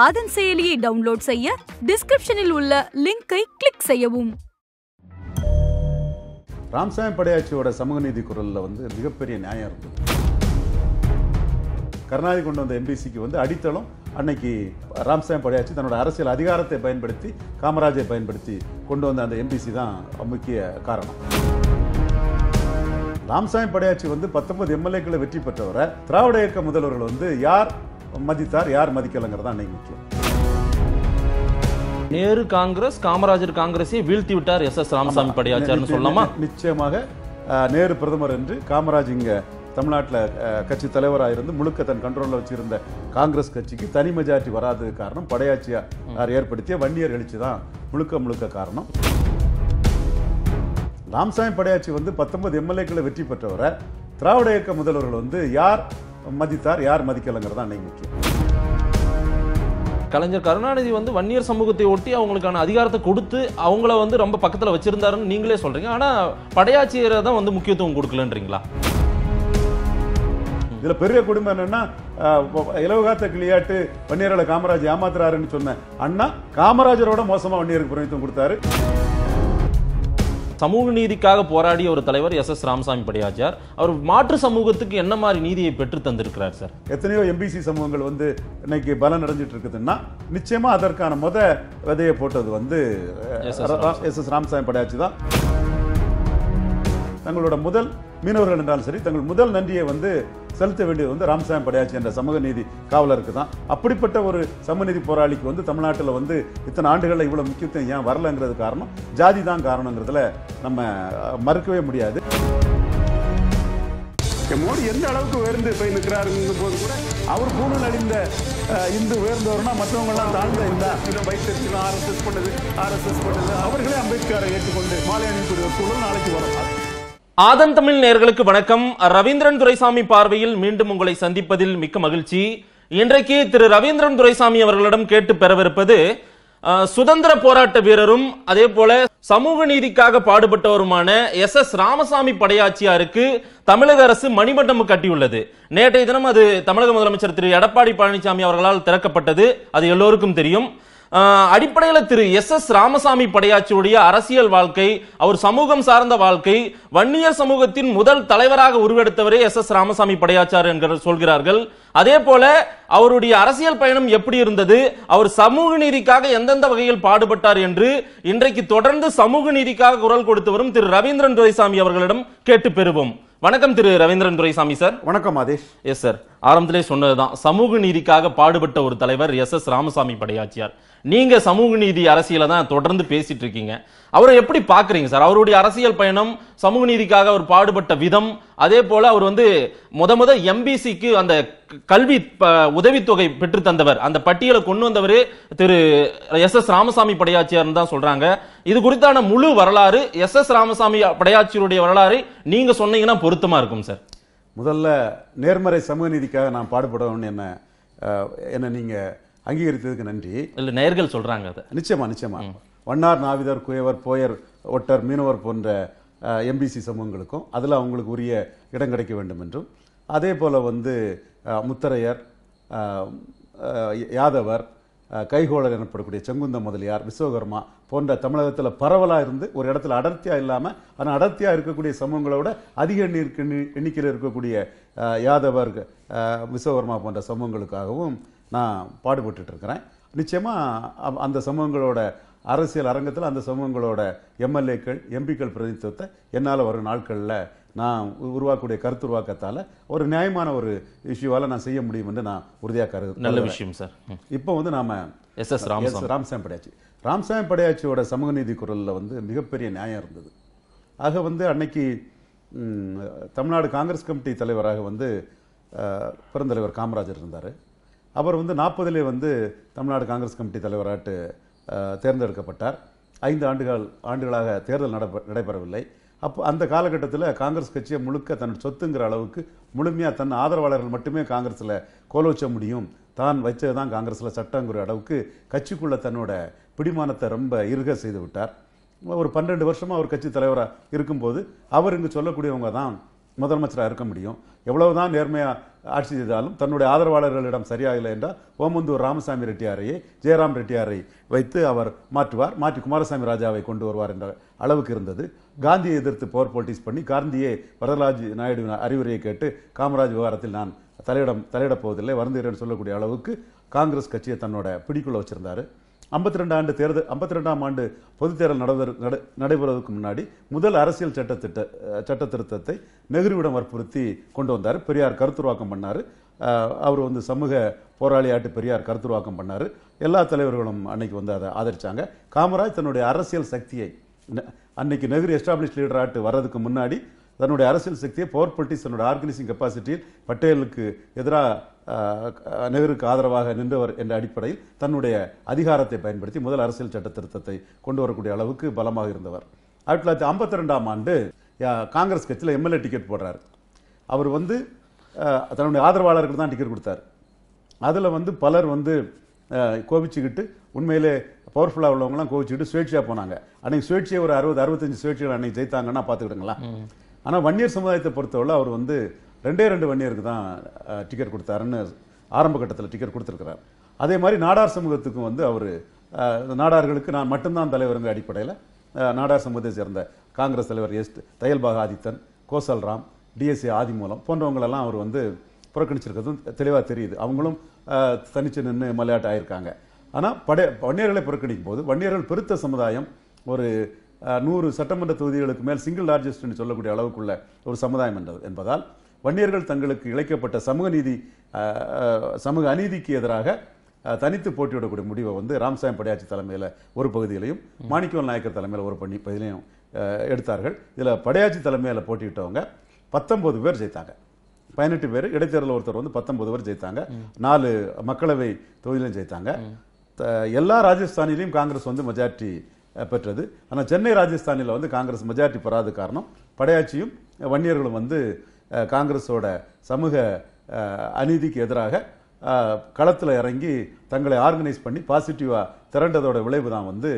ஆதன் செயலியை டவுன்லோட் செய்ய டிஸ்கிரிப்ஷனில் உள்ள லிங்கை கிளிக் செய்யவும் ராம்சாமி படையாட்சியோட சமூக நீதி குரலில் வந்து மிகப்பெரிய நியாயம் இருக்கு கருணாநிதி கொண்டு வந்த எம்பிசிக்கு வந்து அடித்தளம் அன்னைக்கு ராம்சாமி படையாட்சி தன்னோட அரசியல் அதிகாரத்தை பயன்படுத்தி காமராஜை பயன்படுத்தி கொண்டு வந்த அந்த எம்பிசி தான் முக்கிய காரணம் ராம்சாமி படையாச்சி வந்து பத்தொன்பது எம்எல்ஏக்களை வெற்றி பெற்றவரை திராவிட இயக்க முதல்வர்கள் வந்து யார் மதித்தார் யார் மதிக்கலைங்கிறதா அன்னைக்கு முக்கியம் நேரு காங்கிரஸ் காமராஜர் காங்கிரஸை வீழ்த்தி விட்டார் எஸ் எஸ் ராமசாமி படியாச்சார்னு சொல்லலாமா நிச்சயமாக நேரு பிரதமர் என்று காமராஜ் இங்கே தமிழ்நாட்டில் கட்சி தலைவராக இருந்து முழுக்க தன் கண்ட்ரோலில் வச்சுருந்த காங்கிரஸ் கட்சிக்கு தனி மெஜாரிட்டி வராதது காரணம் படையாட்சியார் ஏற்படுத்திய வன்னியர் எழுச்சி தான் முழுக்க முழுக்க காரணம் ராம்சாமி படையாட்சி வந்து பத்தொன்பது எம்எல்ஏக்களை வெற்றி பெற்றவரை திராவிட இயக்க முதல்வர்கள் வந்து யார் மதித்தார் யார் மதிக்கலைங்கிறது தான் அன்னைக்கு முக்கியம் கலைஞர் கருணாநிதி வந்து வன்னியர் சமூகத்தை ஒட்டி அவங்களுக்கான அதிகாரத்தை கொடுத்து அவங்கள வந்து ரொம்ப பக்கத்தில் வச்சிருந்தாருன்னு நீங்களே சொல்றீங்க ஆனால் படையாட்சியரை தான் வந்து முக்கியத்துவம் கொடுக்கலன்றீங்களா இதில் பெரிய குடும்பம் என்னன்னா இலவகாத்த கிளியாட்டு வன்னியர்களை காமராஜ் ஏமாத்துறாருன்னு சொன்ன அண்ணா காமராஜரோட மோசமாக வன்னியருக்கு பிரமித்துவம் கொடுத்தாரு சமூக நீதிக்காக போராடிய ஒரு தலைவர் எஸ் எஸ் ராமசாமி படையாச்சார் அவர் மாற்று சமூகத்துக்கு என்ன மாதிரி நீதியை பெற்று தந்திருக்கிறார் சார் எத்தனையோ எம்பிசி சமூகங்கள் வந்து இன்னைக்கு பலம் நடைஞ்சிட்டு இருக்குதுன்னா நிச்சயமா அதற்கான முத விதையை போட்டது வந்து எஸ் எஸ் ராமசாமி படையாச்சி தான் தங்களோட முதல் மீனவர்கள் என்றாலும் சரி தங்கள் முதல் நன்றியை வந்து செலுத்த வேண்டியது வந்து ராமசாமி படையாச்சி என்ற சமூக நீதி காவலருக்கு தான் அப்படிப்பட்ட ஒரு நீதி போராளிக்கு வந்து தமிழ்நாட்டில் வந்து இத்தனை ஆண்டுகளில் இவ்வளோ முக்கியத்துவம் ஏன் வரலைங்கிறது காரணம் ஜாதி தான் காரணங்கிறதுல நம்ம மறுக்கவே முடியாது மோடி எந்த அளவுக்கு உயர்ந்து போய் நிற்கிறாருங்கும் போது கூட அவர் பூணல் அடிந்த இந்து உயர்ந்தவர்னா மற்றவங்கெல்லாம் தாழ்ந்த இந்த இன்னும் வைத்திருக்கணும் ஆர்எஸ்எஸ் பண்ணது ஆர்எஸ்எஸ் பண்ணது அவர்களே அம்பேத்கரை ஏற்றுக்கொண்டு மாலை அணிக்கூடிய சூழல் நாளைக்கு வரும் ஆதன் தமிழ் நேர்களுக்கு வணக்கம் ரவீந்திரன் துரைசாமி பார்வையில் மீண்டும் உங்களை சந்திப்பதில் மிக்க மகிழ்ச்சி இன்றைக்கு திரு ரவீந்திரன் துரைசாமி அவர்களிடம் கேட்டு பெறவிருப்பது சுதந்திர போராட்ட வீரரும் அதே போல சமூக நீதிக்காக பாடுபட்டவருமான எஸ் எஸ் ராமசாமி படையாச்சியாருக்கு தமிழக அரசு மணிமண்டம் கட்டியுள்ளது நேற்றைய தினம் அது தமிழக முதலமைச்சர் திரு எடப்பாடி பழனிசாமி அவர்களால் திறக்கப்பட்டது அது எல்லோருக்கும் தெரியும் அடிப்படையில் திரு எஸ் எஸ் ராமசாமி படையாச்சியுடைய அரசியல் வாழ்க்கை அவர் சமூகம் சார்ந்த வாழ்க்கை வன்னியர் சமூகத்தின் முதல் தலைவராக உருவெடுத்தவரே எஸ் எஸ் ராமசாமி படையாச்சார் என்கிற சொல்கிறார்கள் அதே போல அவருடைய அரசியல் பயணம் எப்படி இருந்தது அவர் சமூக நீதிக்காக எந்தெந்த வகையில் பாடுபட்டார் என்று இன்றைக்கு தொடர்ந்து சமூக நீதிக்காக குரல் கொடுத்து வரும் திரு ரவீந்திரன் துரைசாமி அவர்களிடம் கேட்டு பெறுவோம் வணக்கம் திரு ரவீந்திரன் துரைசாமி சார் வணக்கம் ஆதேஷ் எஸ் சார் ஆரம்பத்திலே சொன்னதுதான் சமூக நீதிக்காக பாடுபட்ட ஒரு தலைவர் எஸ் எஸ் ராமசாமி படையாச்சியார் நீங்க சமூக நீதி அரசியல தான் தொடர்ந்து பேசிட்டு இருக்கீங்க அவரை எப்படி பாக்குறீங்க சார் அவருடைய அரசியல் பயணம் சமூக நீதிக்காக அவர் பாடுபட்ட விதம் அதே போல அவர் வந்து முத முத எம்பிசிக்கு அந்த கல்வி உதவித்தொகை பெற்று தந்தவர் அந்த பட்டியலை கொண்டு வந்தவர் திரு எஸ் எஸ் ராமசாமி படையாச்சியார் தான் சொல்றாங்க இது குறித்தான முழு வரலாறு எஸ் எஸ் ராமசாமி படையாச்சியருடைய வரலாறு நீங்க சொன்னீங்கன்னா பொருத்தமா இருக்கும் சார் முதல்ல நேர்மறை சமூக நீதிக்காக நான் பாடுபடணும்னு என்ன என்ன நீங்க அங்கீகரித்ததுக்கு நன்றி இல்லை நேர்கள் சொல்றாங்க அதை நிச்சயமா நிச்சயமா வண்ணார் நாவிதர் குயவர் போயர் ஒட்டர் மீனவர் போன்ற எம்பிசி சமூகங்களுக்கும் அதில் அவங்களுக்கு உரிய இடம் கிடைக்க வேண்டும் என்றும் அதே போல் வந்து முத்தரையர் யாதவர் கைகோளர் எனப்படக்கூடிய செங்குந்த முதலியார் விஸ்வகர்மா போன்ற தமிழகத்தில் பரவலாக இருந்து ஒரு இடத்துல அடர்த்தியாக இல்லாமல் ஆனால் அடர்த்தியாக இருக்கக்கூடிய சமூகங்களோட விட அதிக எண்ணிக்கையில் இருக்கக்கூடிய யாதவர் விஸ்வகர்மா போன்ற சமூகங்களுக்காகவும் நான் பாடுபட்டு இருக்கிறேன் நிச்சயமாக அந்த சமூகங்களோட அரசியல் அரங்கத்தில் அந்த சமூகங்களோட எம்எல்ஏக்கள் எம்பிக்கள் பிரதிநிதித்துவத்தை என்னால் வரும் நாட்களில் நான் உருவாக்கக்கூடிய கருத்து உருவாக்கத்தால் ஒரு நியாயமான ஒரு இஷ்யூவால் நான் செய்ய முடியும் என்று நான் உறுதியாக கருது நல்ல விஷயம் சார் இப்போ வந்து நாம் எஸ் எஸ் ராம் ராம்சாமி படையாச்சி ராம்சாமி படையாச்சியோட சமூக நீதி குரலில் வந்து மிகப்பெரிய நியாயம் இருந்தது ஆக வந்து அன்னைக்கு தமிழ்நாடு காங்கிரஸ் கமிட்டி தலைவராக வந்து பெருந்தலைவர் காமராஜர் இருந்தார் அவர் வந்து நாற்பதுலேயே வந்து தமிழ்நாடு காங்கிரஸ் கமிட்டி தலைவராட்டு தேர்ந்தெடுக்கப்பட்டார் ஐந்து ஆண்டுகள் ஆண்டுகளாக தேர்தல் நடைபெறவில்லை அப்போ அந்த காலகட்டத்தில் காங்கிரஸ் கட்சியை முழுக்க தன் சொத்துங்கிற அளவுக்கு முழுமையாக தன் ஆதரவாளர்கள் மட்டுமே காங்கிரஸில் கோலோச்ச முடியும் தான் வச்சது தான் காங்கிரஸில் சட்டங்கிற அளவுக்கு கட்சிக்குள்ளே தன்னோட பிடிமானத்தை ரொம்ப இருக செய்து விட்டார் ஒரு பன்னெண்டு வருஷமாக அவர் கட்சி தலைவராக இருக்கும்போது அவர் இங்கு சொல்லக்கூடியவங்க தான் முதலமைச்சராக இருக்க முடியும் எவ்வளவுதான் தான் நேர்மையாக ஆட்சி செய்தாலும் தன்னுடைய ஆதரவாளர்களிடம் சரியாக இல்லை என்றால் ஓமந்தூர் ராமசாமி ரெட்டியாரையை ஜெயராம் ரெட்டியாரை வைத்து அவர் மாற்றுவார் மாற்றி குமாரசாமி ராஜாவை கொண்டு வருவார் என்ற அளவுக்கு இருந்தது காந்தியை எதிர்த்து போர் போட்டிஸ் பண்ணி காந்தியை வரதராஜ் நாயுடுவின் அறிவுரையை கேட்டு காமராஜ் விவகாரத்தில் நான் தலையிடம் தலையிடப் போவதில்லை வருந்துகிறேன் சொல்லக்கூடிய அளவுக்கு காங்கிரஸ் கட்சியை தன்னோட பிடிக்குள்ள வச்சிருந்தாரு ஐம்பத்தி ரெண்டு ஆண்டு தேர்தல் ஐம்பத்தி ரெண்டாம் ஆண்டு பொதுத் தேர்தல் நடவதற்கு நடைபெறுவதற்கு முன்னாடி முதல் அரசியல் சட்ட திட்ட சட்ட திருத்தத்தை நெகிரிவிடம் வற்புறுத்தி கொண்டு வந்தார் பெரியார் கருத்துருவாக்கம் பண்ணார் அவர் வந்து சமூக போராளியாட்டு பெரியார் கருத்துருவாக்கம் பண்ணார் எல்லா தலைவர்களும் அன்னைக்கு வந்து அதை ஆதரித்தாங்க காமராஜ் தன்னுடைய அரசியல் சக்தியை அன்னைக்கு நெஹ்ரு எஸ்டாப்ளிஷ் லீடர் ஆட்டு வர்றதுக்கு முன்னாடி தன்னுடைய அரசியல் சக்தியை பவர் பொலிட்டிக்ஸ் தன்னுடைய ஆர்கனைசிங் கெப்பாசிட்டியில் பட்டேலுக்கு எதிராக நெஹருக்கு ஆதரவாக நின்றவர் என்ற அடிப்படையில் தன்னுடைய அதிகாரத்தை பயன்படுத்தி முதல் அரசியல் சட்ட திருத்தத்தை கொண்டு வரக்கூடிய அளவுக்கு பலமாக இருந்தவர் ஆயிரத்தி தொள்ளாயிரத்தி ஐம்பத்தி ரெண்டாம் ஆண்டு காங்கிரஸ் கட்சியில் எம்எல்ஏ டிக்கெட் போடுறார் அவர் வந்து தன்னுடைய ஆதரவாளர்களுக்கு தான் டிக்கெட் கொடுத்தார் அதில் வந்து பலர் வந்து கோபிச்சுக்கிட்டு உண்மையிலே பவர்ஃபுல்லாக உள்ளவங்களாம் கோவிச்சுக்கிட்டு சுயேட்சையாக போனாங்க அன்னைக்கு சுயேட்சையை ஒரு அறுபது அறுபத்தஞ்சு சுயேட்சைகள் அன்னைக்கு ஜெயித்தாங்கன்னா பார்த்துக்கிடுங்களா ஆனால் வன்னியர் சமுதாயத்தை பொறுத்தவரை அவர் வந்து ரெண்டே ரெண்டு வன்னியருக்கு தான் டிக்கெட் கொடுத்தாருன்னு ஆரம்ப கட்டத்தில் டிக்கெட் கொடுத்துருக்கிறார் அதே மாதிரி நாடார் சமூகத்துக்கும் வந்து அவர் நாடார்களுக்கு நான் மட்டும்தான் தலைவருங்க அடிப்படையில் நாடார் சமூகத்தை சேர்ந்த காங்கிரஸ் தலைவர் எஸ் தையல்பாக ஆதித்தன் ராம் டிஎஸ்சி ஆதிமூலம் போன்றவங்களெல்லாம் அவர் வந்து புறக்கணிச்சிருக்கிறதும் தெளிவாக தெரியுது அவங்களும் தனிச்சு நின்று மலையாட்டு ஆயிருக்காங்க ஆனால் படை வன்னியர்களை புறக்கணிக்கும் போது வன்னியர்கள் பெருத்த சமுதாயம் ஒரு நூறு சட்டமன்ற தொகுதிகளுக்கு மேல் சிங்கிள் லார்ஜஸ்ட் சொல்லக்கூடிய அளவுக்குள்ள ஒரு சமுதாயம் என்பதால் வன்னியர்கள் தங்களுக்கு இழைக்கப்பட்ட சமூக நீதி சமூக அநீதிக்கு எதிராக தனித்து போட்டியிடக்கூடிய முடிவை வந்து ராம்சாயம் படையாட்சி தலைமையில் ஒரு பகுதியிலையும் மாணிக்கவல் நாயக்கர் தலைமையில் ஒரு பண்ணி பகுதியிலையும் எடுத்தார்கள் இதில் படையாட்சி தலைமையில் போட்டியிட்டவங்க பத்தொம்பது பேர் ஜெயித்தாங்க பதினெட்டு பேர் இடைத்தேர்தல் ஒருத்தர் வந்து பத்தொன்பது பேர் ஜெயித்தாங்க நாலு மக்களவை தொகுதியிலையும் ஜெயித்தாங்க எல்லா ராஜஸ்தானிலையும் காங்கிரஸ் வந்து மெஜாரிட்டி பெற்றது ஆனால் சென்னை ராஜஸ்தானில் வந்து காங்கிரஸ் மெஜாரிட்டி பெறாத காரணம் படையாட்சியும் வன்னியர்களும் வந்து காங்கிரஸோட சமூக அநீதிக்கு எதிராக களத்தில் இறங்கி தங்களை ஆர்கனைஸ் பண்ணி பாசிட்டிவாக திரண்டதோட விளைவு தான் வந்து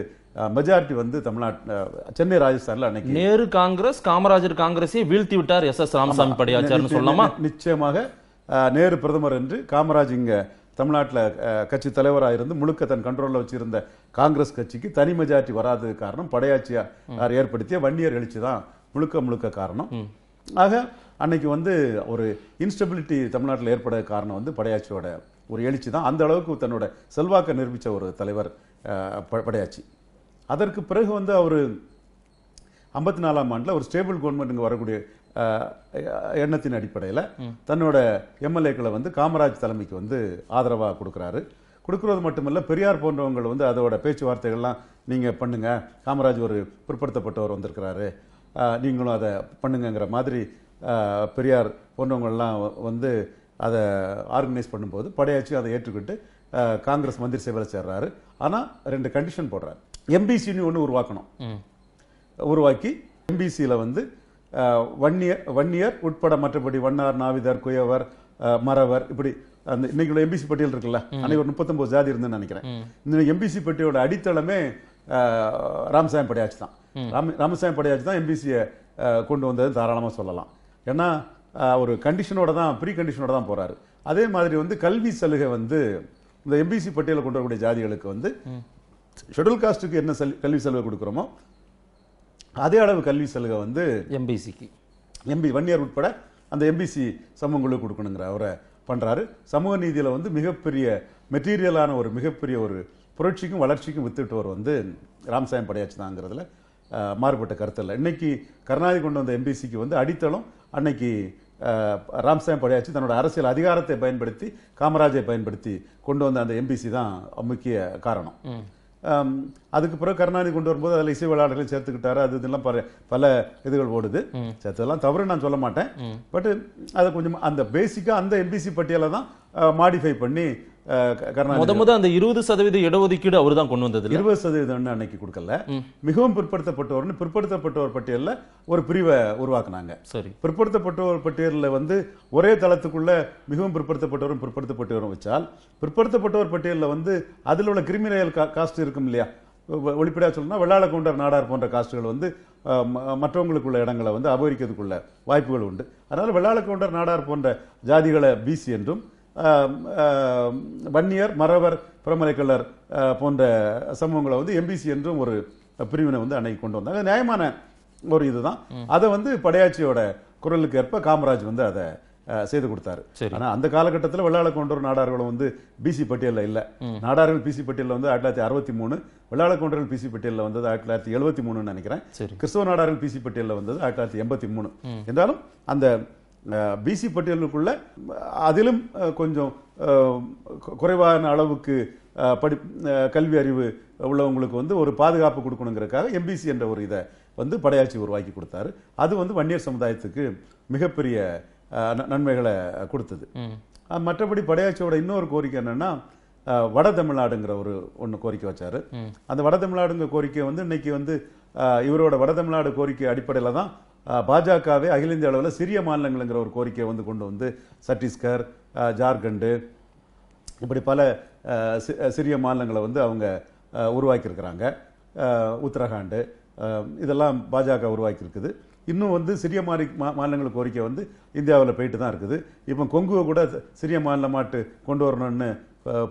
மெஜாரிட்டி வந்து தமிழ்நாட்டு சென்னை ராஜஸ்தான்ல அன்னைக்கு நேரு காங்கிரஸ் காமராஜர் காங்கிரஸே வீழ்த்தி விட்டார் எஸ் எஸ் ராமசாமி படியாச்சார்னு சொல்லலாமா நிச்சயமாக நேரு பிரதமர் என்று காமராஜ் இங்கே தமிழ்நாட்டில் கட்சி தலைவராக இருந்து முழுக்க தன் கண்ட்ரோலில் வச்சிருந்த காங்கிரஸ் கட்சிக்கு தனி மெஜாரிட்டி வராதது காரணம் படையாட்சியார் ஏற்படுத்திய வன்னியர் எழுச்சி தான் முழுக்க முழுக்க காரணம் ஆக அன்னைக்கு வந்து ஒரு இன்ஸ்டபிலிட்டி தமிழ்நாட்டில் ஏற்பட காரணம் வந்து படையாச்சியோட ஒரு எழுச்சி தான் அந்த அளவுக்கு தன்னோட செல்வாக்கை நிரூபித்த ஒரு தலைவர் படையாச்சி அதற்கு பிறகு வந்து அவர் ஐம்பத்தி நாலாம் ஆண்டில் ஒரு ஸ்டேபிள் கவர்மெண்ட்டுங்க வரக்கூடிய எண்ணத்தின் அடிப்படையில் தன்னோட எம்எல்ஏக்களை வந்து காமராஜ் தலைமைக்கு வந்து ஆதரவாக கொடுக்குறாரு கொடுக்குறது மட்டுமல்ல பெரியார் போன்றவங்க வந்து அதோட பேச்சுவார்த்தைகள்லாம் நீங்கள் பண்ணுங்கள் காமராஜ் ஒரு பிற்படுத்தப்பட்டவர் வந்திருக்கிறாரு நீங்களும் அதை பண்ணுங்கிற மாதிரி பெரியார் போன்றவங்கள்லாம் வந்து அதை ஆர்கனைஸ் பண்ணும்போது படையாச்சி அதை ஏற்றுக்கிட்டு காங்கிரஸ் மந்திரி சபையில் சேர்றாரு ஆனால் ரெண்டு கண்டிஷன் போடுறாரு எம்பிசின்னு ஒன்று உருவாக்கணும் உருவாக்கி எம்பிசியில் வந்து வன்னியர் வன்னியர் உட்பட மற்றபடி வன்னார் நாவிதர் குயவர் மறவர் இப்படி அந்த இன்னைக்கு எம்பிசி பட்டியல் இருக்குல்ல அன்னைக்கு ஒரு முப்பத்தொம்பது ஜாதி இருந்துன்னு நினைக்கிறேன் இந்த எம்பிசி பட்டியோட அடித்தளமே ராமசாமி படையாச்சு தான் ராம ராமசாமி படையாச்சு தான் எம்பிசியை கொண்டு வந்தது தாராளமாக சொல்லலாம் ஏன்னா ஒரு கண்டிஷனோட தான் ப்ரீ கண்டிஷனோட தான் போகிறாரு அதே மாதிரி வந்து கல்வி சலுகை வந்து இந்த எம்பிசி பட்டியலை கொண்டு வரக்கூடிய ஜாதிகளுக்கு வந்து ஷெடியூல் காஸ்ட்டுக்கு என்ன கல்வி சலுகை கொடுக்குறோமோ அதே அளவு கல்வி சலுகை வந்து எம்பிசிக்கு எம்பி ஒன் இயர் உட்பட அந்த எம்பிசி சமூகங்களுக்கு கொடுக்கணுங்கிற அவரை பண்ணுறாரு சமூக நீதியில் வந்து மிகப்பெரிய மெட்டீரியலான ஒரு மிகப்பெரிய ஒரு புரட்சிக்கும் வளர்ச்சிக்கும் வித்துட்டவர் வந்து ராம்சாயம் படையாச்சு தாங்கிறதுல மாறுபட்ட கருத்து இல்லை இன்னைக்கு கருணாநிதி கொண்டு வந்த எம்பிசிக்கு வந்து அடித்தளம் அன்னைக்கு ராம்சாமி படையாச்சி தன்னோட அரசியல் அதிகாரத்தை பயன்படுத்தி காமராஜை பயன்படுத்தி கொண்டு வந்த அந்த எம்பிசி தான் முக்கிய காரணம் அதுக்கு பிறகு கருணாநிதி கொண்டு வரும்போது அதில் இசை விளையாடுகளையும் சேர்த்துக்கிட்டாரு அது இதெல்லாம் பல இதுகள் ஓடுது சேர்த்ததெல்லாம் தவறு நான் சொல்ல மாட்டேன் பட்டு அதை கொஞ்சம் அந்த பேசிக்காக அந்த எம்பிசி பட்டியலை தான் மாடிஃபை பண்ணி முத முத அந்த இருபது சதவீத இடஒதுக்கீடு அவர் தான் கொண்டு வந்தது இருபது சதவீதம் அன்னைக்கு கொடுக்கல மிகவும் பிற்படுத்தப்பட்டோர்னு பிற்படுத்தப்பட்டவர் பட்டியலில் ஒரு பிரிவை உருவாக்குனாங்க சரி பிற்படுத்தப்பட்டவர் பட்டியலில் வந்து ஒரே தளத்துக்குள்ள மிகவும் பிற்படுத்தப்பட்டவரும் பிற்படுத்தப்பட்டவரும் வச்சால் பிற்படுத்தப்பட்டவர் பட்டியலில் வந்து அதில் உள்ள கிரிமினல் காஸ்ட் இருக்கும் இல்லையா ஒளிப்படையாக சொல்லணும்னா வெள்ளாள கொண்டர் நாடார் போன்ற காஸ்டுகள் வந்து மற்றவங்களுக்குள்ள இடங்களை வந்து அபகரிக்கிறதுக்குள்ள வாய்ப்புகள் உண்டு அதனால் வெள்ளாள கொண்டர் நாடார் போன்ற ஜாதிகளை பிசி என்றும் வன்னியர் மறவர் பிரமலைக்கல்லர் போன்ற சமூகங்களை வந்து எம்பிசி என்றும் ஒரு பிரிவினை வந்து அன்னைக்கு கொண்டு வந்தாங்க நியாயமான ஒரு இதுதான் அதை வந்து படையாட்சியோட குரலுக்கு ஏற்ப காமராஜ் வந்து அதை செய்து கொடுத்தாரு ஆனா அந்த காலகட்டத்தில் வெள்ளாள கொண்டூர் நாடார்களும் வந்து பிசி பட்டியலில் இல்லை நாடார்கள் பிசி பட்டியலில் வந்து ஆயிரத்தி தொள்ளாயிரத்தி அறுபத்தி மூணு வெள்ளாள கொண்டர்கள் பிசி பட்டியலில் வந்தது ஆயிரத்தி தொள்ளாயிரத்தி எழுபத்தி மூணுன்னு நினைக்கிறேன் கிறிஸ்தவ நாடார்கள் பிசி பட்டியலில் வந்தது ஆயிரத்தி தொள்ளாயிரத்தி எண்பத்தி மூணு என்றாலும் அந்த பிசி பட்டியலுக்குள்ள அதிலும் கொஞ்சம் குறைவான அளவுக்கு படி கல்வி அறிவு உள்ளவங்களுக்கு வந்து ஒரு பாதுகாப்பு கொடுக்கணுங்கிறக்காக எம்பிசி என்ற ஒரு இதை வந்து படையாட்சி உருவாக்கி கொடுத்தாரு அது வந்து வன்னியர் சமுதாயத்துக்கு மிகப்பெரிய நன்மைகளை கொடுத்தது மற்றபடி படையாட்சியோட இன்னொரு கோரிக்கை என்னன்னா வட தமிழ்நாடுங்கிற ஒரு ஒன்று கோரிக்கை வச்சாரு அந்த வட தமிழ்நாடுங்கிற கோரிக்கை வந்து இன்னைக்கு வந்து இவரோட வட தமிழ்நாடு கோரிக்கை அடிப்படையில் தான் பாஜகவே அகில இந்திய அளவில் சிறிய மாநிலங்கள்ங்கிற ஒரு கோரிக்கையை வந்து கொண்டு வந்து சத்தீஸ்கர் ஜார்க்கண்டு இப்படி பல சிறிய மாநிலங்களை வந்து அவங்க உருவாக்கியிருக்கிறாங்க உத்தரகாண்டு இதெல்லாம் பாஜக உருவாக்கியிருக்குது இன்னும் வந்து சிறிய மாறி மாநிலங்களுக்கு கோரிக்கை வந்து இந்தியாவில் போயிட்டு தான் இருக்குது இப்போ கொங்குவை கூட சிறிய மாநிலமாட்டு கொண்டு வரணும்னு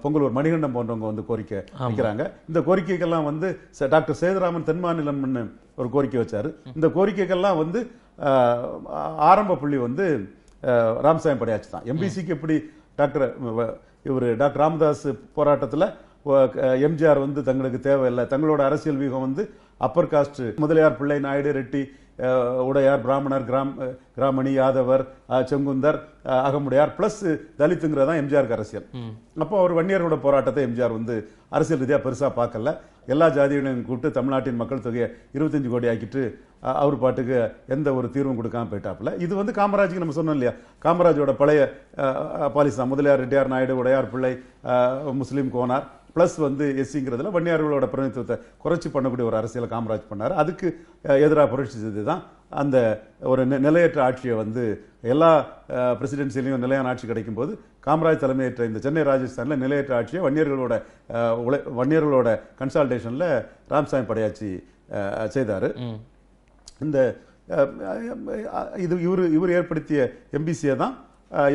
பொங்கலூர் மணிகண்டம் போன்றவங்க வந்து கோரிக்கை வைக்கிறாங்க இந்த கோரிக்கைகள்லாம் வந்து டாக்டர் சேதுராமன் தென்மாநிலம்னு ஒரு கோரிக்கை வச்சாரு இந்த கோரிக்கைகள்லாம் வந்து ஆரம்ப புள்ளி வந்து ராமசாமி படையாச்சு தான் எம்பிசிக்கு எப்படி டாக்டர் இவர் டாக்டர் ராமதாஸ் போராட்டத்தில் எம்ஜிஆர் வந்து தங்களுக்கு தேவையில்லை தங்களோட அரசியல் வியூகம் வந்து அப்பர் காஸ்ட் முதலியார் பிள்ளை நாயுடு ரெட்டி உடையார் பிராமணர் கிராம் கிராமணி யாதவர் செங்குந்தர் அகமுடையார் பிளஸ் தலித்துங்கிறதான் எம்ஜிஆருக்கு அரசியல் அப்போ அவர் வன்னியர்களோட போராட்டத்தை எம்ஜிஆர் வந்து அரசியல் ரீதியாக பெருசாக பார்க்கல எல்லா ஜாதியினையும் கூப்பிட்டு தமிழ்நாட்டின் மக்கள் தொகையை இருபத்தஞ்சு கோடி ஆக்கிட்டு அவர் பாட்டுக்கு எந்த ஒரு தீர்வும் கொடுக்காம போயிட்டாப்புல இது வந்து காமராஜுக்கு நம்ம சொன்னோம் இல்லையா காமராஜோட பழைய policy Mudaliar Reddiar Naidu Udayar Pillai Muslim Konar plus வந்து எஸ்சிங்கிறதுல வன்னியார்களோட பிரதிநிதித்துவத்தை குறைச்சி பண்ணக்கூடிய ஒரு அரசியலை காமராஜ் பண்ணார் அதுக்கு எதிராக புரட்சி செஞ்சது தான் அந்த ஒரு நிலையற்ற ஆட்சியை வந்து எல்லா பிரசிடென்சிலையும் நிலையான ஆட்சி கிடைக்கும் போது காமராஜ் தலைமையேற்ற இந்த சென்னை ராஜஸ்தானில் நிலையற்ற ஆட்சியை வன்னியர்களோட உழை வன்னியர்களோட கன்சால்டேஷனில் ராம்சாமி படையாச்சி செய்தார் இந்த இது இவர் இவர் ஏற்படுத்திய எம்பிசியை தான்